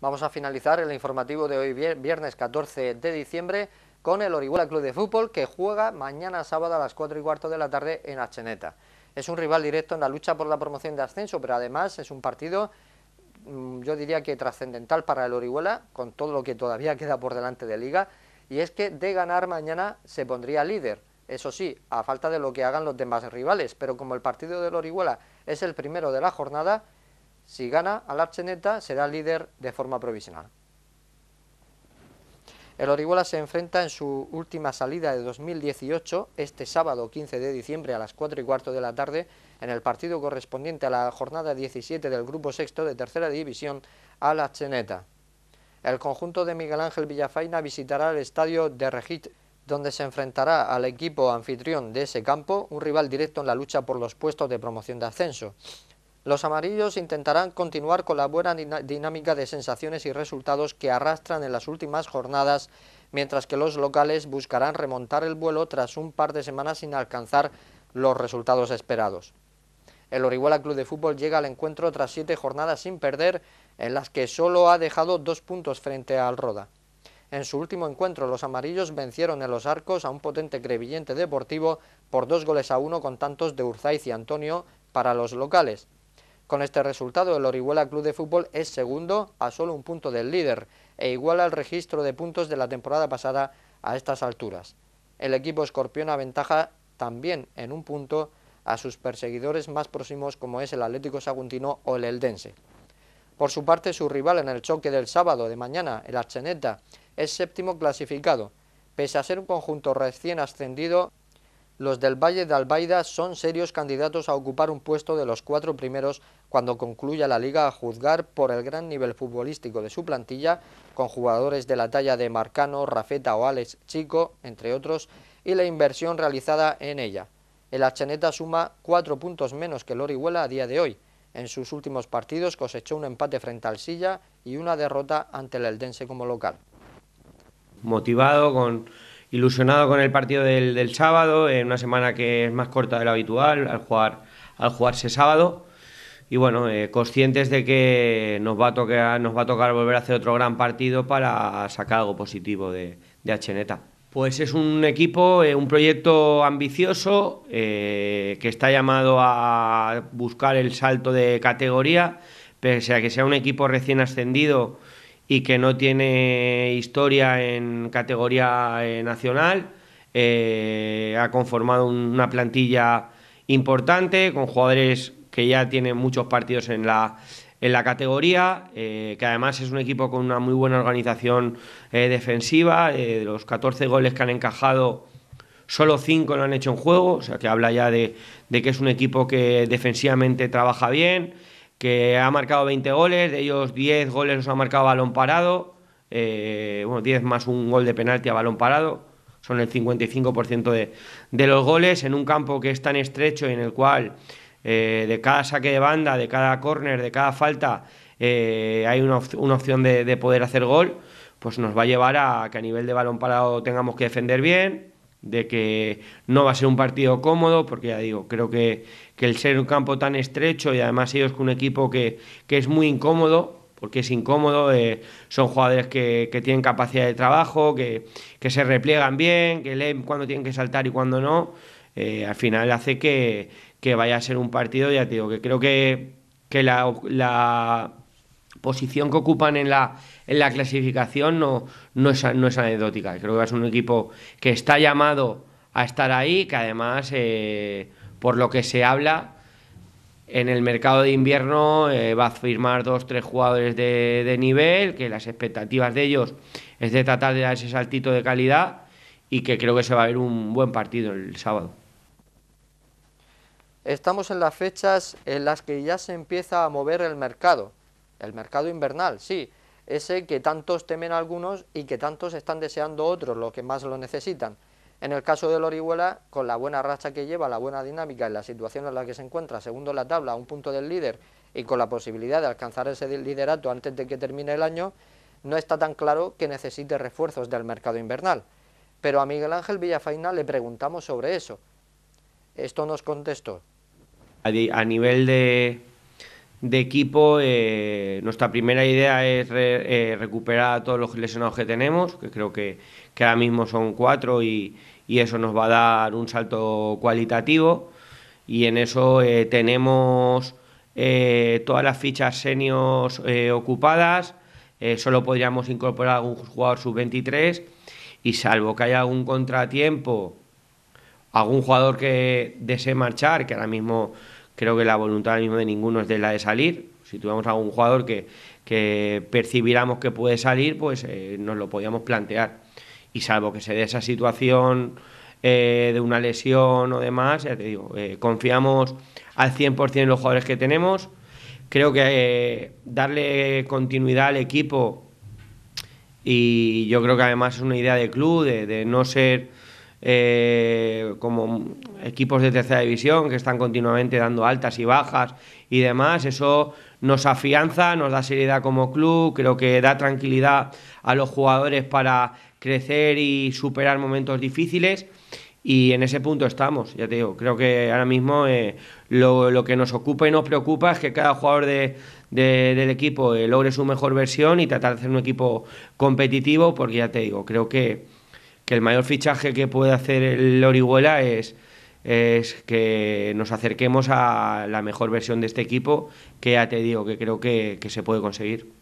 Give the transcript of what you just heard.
Vamos a finalizar el informativo de hoy, viernes 14 de diciembre, con el Orihuela Club de Fútbol, que juega mañana sábado a las 4 y cuarto de la tarde en Acheneta. Es un rival directo en la lucha por la promoción de ascenso, pero además es un partido, mm, yo diría que trascendental para el Orihuela, con todo lo que todavía queda por delante de Liga, y es que de ganar mañana se pondría líder. Eso sí, a falta de lo que hagan los demás rivales, pero como el partido del Orihuela es el primero de la jornada, si gana Archeneta será líder de forma provisional. El Orihuela se enfrenta en su última salida de 2018, este sábado 15 de diciembre a las 4 y cuarto de la tarde, en el partido correspondiente a la jornada 17 del Grupo Sexto de Tercera División a la El conjunto de Miguel Ángel Villafaina visitará el estadio de Regit, donde se enfrentará al equipo anfitrión de ese campo, un rival directo en la lucha por los puestos de promoción de ascenso. Los amarillos intentarán continuar con la buena dinámica de sensaciones y resultados que arrastran en las últimas jornadas, mientras que los locales buscarán remontar el vuelo tras un par de semanas sin alcanzar los resultados esperados. El Orihuela Club de Fútbol llega al encuentro tras siete jornadas sin perder, en las que solo ha dejado dos puntos frente al Roda. En su último encuentro, los amarillos vencieron en los arcos a un potente crevillente deportivo por dos goles a uno con tantos de Urzaiz y Antonio para los locales. Con este resultado, el Orihuela Club de Fútbol es segundo a solo un punto del líder e igual al registro de puntos de la temporada pasada a estas alturas. El equipo escorpión aventaja también en un punto a sus perseguidores más próximos como es el Atlético Saguntino o el Eldense. Por su parte, su rival en el choque del sábado de mañana, el Archeneta, es séptimo clasificado. Pese a ser un conjunto recién ascendido, los del Valle de Albaida son serios candidatos a ocupar un puesto de los cuatro primeros cuando concluya la liga a juzgar por el gran nivel futbolístico de su plantilla, con jugadores de la talla de Marcano, Rafeta o Alex Chico, entre otros, y la inversión realizada en ella. El Acheneta suma cuatro puntos menos que el Orihuela a día de hoy. En sus últimos partidos cosechó un empate frente al Silla y una derrota ante el Eldense como local. Motivado con ilusionado con el partido del, sábado, en una semana que es más corta de lo habitual, al, jugar, al jugarse sábado. Y bueno, eh, conscientes de que nos va, a tocar, nos va a tocar volver a hacer otro gran partido para sacar algo positivo de, de Acheneta. Pues es un equipo, eh, un proyecto ambicioso eh, que está llamado a buscar el salto de categoría, pese a que sea un equipo recién ascendido y que no tiene historia en categoría eh, nacional. Eh, ha conformado una plantilla importante con jugadores que ya tienen muchos partidos en la, en la categoría, eh, que además es un equipo con una muy buena organización defensiva. de los 14 goles que han encajado, solo 5 lo han hecho en juego, o sea que habla ya de, de que es un equipo que defensivamente trabaja bien que ha marcado 20 goles, de ellos 10 goles los ha marcado balón parado, eh, bueno, 10 más un gol de penalti a balón parado, son el 55% de, de, los goles en un campo que es tan estrecho y en el cual eh, de cada saque de banda, de cada córner, de cada falta, eh, hay una, una opción de, de, poder hacer gol, pues nos va a llevar a que a nivel de balón parado tengamos que defender bien, de que no va a ser un partido cómodo, porque ya digo, creo que, que el ser un campo tan estrecho y además ellos con un equipo que, que es muy incómodo, porque es incómodo, eh, son jugadores que, tienen capacidad de trabajo, que, se repliegan bien, que leen cuando tienen que saltar y cuando no, eh, al final hace que, vaya a ser un partido, ya te digo, que creo que, la, la posición que ocupan en la, en la clasificación no, no, es, no es anecdótica. Creo que es un equipo que está llamado a estar ahí, que además, eh, por lo que se habla, en el mercado de invierno eh, va a firmar dos, tres jugadores de, de, nivel, que las expectativas de ellos es de tratar de dar ese saltito de calidad y que creo que se va a ver un buen partido el sábado. Estamos en las fechas en las que ya se empieza a mover el mercado. El mercado invernal, sí, ese que tantos temen algunos y que tantos están deseando otros, los que más lo necesitan. En el caso del Orihuela, con la buena racha que lleva, la buena dinámica y la situación en la que se encuentra, segundo la tabla, a un punto del líder y con la posibilidad de alcanzar ese liderato antes de que termine el año, no está tan claro que necesite refuerzos del mercado invernal. Pero a Miguel Ángel Villafaina le preguntamos sobre eso. Esto nos contestó. A nivel de, de equipo, eh, nuestra primera idea es eh, recuperar a todos los lesionados que tenemos, que creo que, ahora mismo son cuatro y, eso nos va a dar un salto cualitativo. Y en eso eh, tenemos todas las fichas seniors ocupadas, solo podríamos incorporar a algún jugador sub-23 y salvo que haya algún contratiempo, algún jugador que desee marchar, que ahora mismo creo que la voluntad mismo de ninguno es de la de salir. Si tuviéramos algún jugador que, que percibiéramos que puede salir, pues eh, nos lo podíamos plantear. Y salvo que se dé esa situación eh, de una lesión o demás, ya te digo, eh, confiamos al 100% en los jugadores que tenemos. Creo que darle continuidad al equipo y yo creo que además es una idea de club, de no ser eh, como equipos de tercera división que están continuamente dando altas y bajas y demás. Eso nos afianza, nos da seriedad como club, creo que da tranquilidad a los jugadores para crecer y superar momentos difíciles. Y en ese punto estamos, ya te digo, creo que ahora mismo eh, lo, que nos ocupa y nos preocupa es que cada jugador del equipo eh, logre su mejor versión y tratar de hacer un equipo competitivo, porque ya te digo, creo que que el mayor fichaje que puede hacer el Orihuela es, que nos acerquemos a la mejor versión de este equipo, que ya te digo que creo que se puede conseguir.